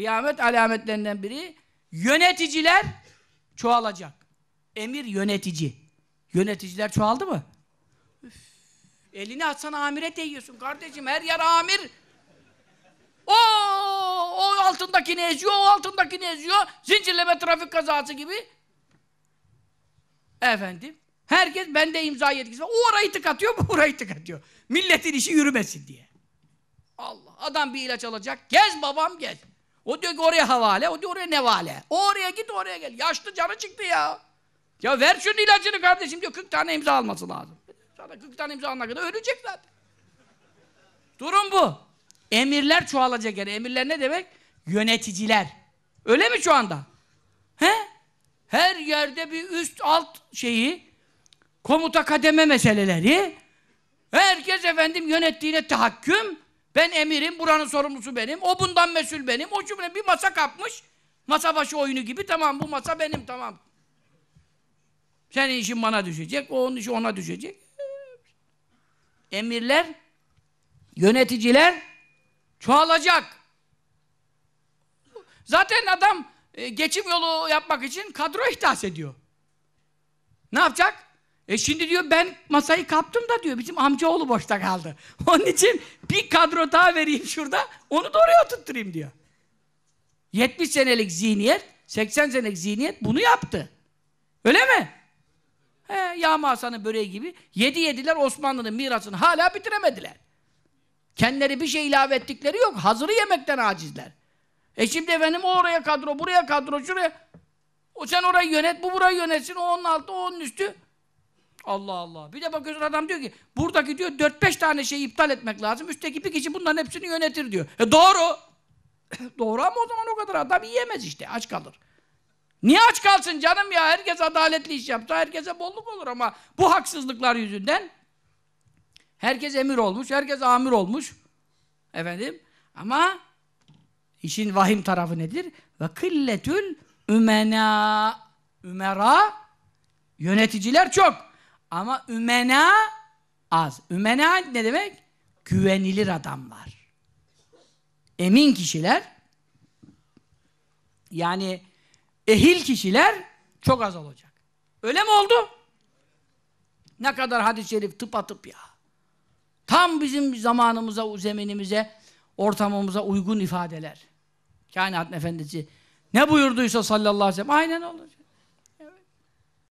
Kıyamet alametlerinden biri yöneticiler çoğalacak. Emir yönetici. Yöneticiler çoğaldı mı? Üf, elini atsan amire değiyorsun kardeşim. Her yer amir. O, o altındakini eziyor, o altındakini eziyor. Zincirleme trafik kazası gibi. Efendim. Herkes bende imza yetkisi var. O orayı tıkatıyor, bu orayı tıkatıyor. Milletin işi yürümesin diye. Allah. Adam bir ilaç alacak. Gez babam gez. O diyor ki oraya havale, o diyor oraya nevale. O oraya git, oraya gel. Yaşlı canı çıktı ya. Ya ver şunun ilacını kardeşim diyor. 40 tane imza alması lazım. Zaten 40 tane imza alana kadar ölecek zaten. Durum bu. Emirler çoğalacak yani. Emirler ne demek? Yöneticiler. Öyle mi şu anda? He? Her yerde bir üst alt şeyi, komuta kademe meseleleri, herkes efendim yönettiğine tahakküm, ben emirim, buranın sorumlusu benim, o bundan mesul benim, o cümle bir masa kapmış, masa başı oyunu gibi, tamam bu masa benim, tamam. Senin işin bana düşecek, o onun işi ona düşecek. Emirler, yöneticiler çoğalacak. Zaten adam e, geçim yolu yapmak için kadro ihdas ediyor. Ne yapacak? E şimdi diyor ben masayı kaptım da diyor bizim amcaoğlu boşta kaldı. Onun için bir kadro daha vereyim şurada onu da oraya oturtturayım diyor. 70 senelik zihniyet, 80 senelik zihniyet bunu yaptı. Öyle mi? He, yağma Hasan'ın böreği gibi yedi yediler Osmanlı'nın mirasını hala bitiremediler. Kendileri bir şey ilave ettikleri yok. Hazırı yemekten acizler. E şimdi efendim oraya kadro, buraya kadro, şuraya. O sen orayı yönet, bu burayı yönetsin, o onun altı, o onun üstü. Allah Allah. Bir de bakıyorsun adam diyor ki buradaki diyor dört beş tane şeyi iptal etmek lazım. Üstteki bir kişi bunların hepsini yönetir diyor. E doğru. doğru ama o zaman o kadar adam yiyemez işte. Aç kalır. Niye aç kalsın canım ya? Herkes adaletli iş yapsa herkese bolluk olur ama bu haksızlıklar yüzünden herkes emir olmuş, herkes amir olmuş. Efendim? Ama işin vahim tarafı nedir? Ve kılletül ümena ümera yöneticiler çok. Ama ümena az. Ümena ne demek? Güvenilir adamlar. Emin kişiler yani ehil kişiler çok az olacak. Öyle mi oldu? Ne kadar hadis-i şerif tıpatıp ya. Tam bizim zamanımıza, zeminimize, ortamımıza uygun ifadeler. Kainat Efendisi ne buyurduysa sallallahu aleyhi ve sellem aynen olacak.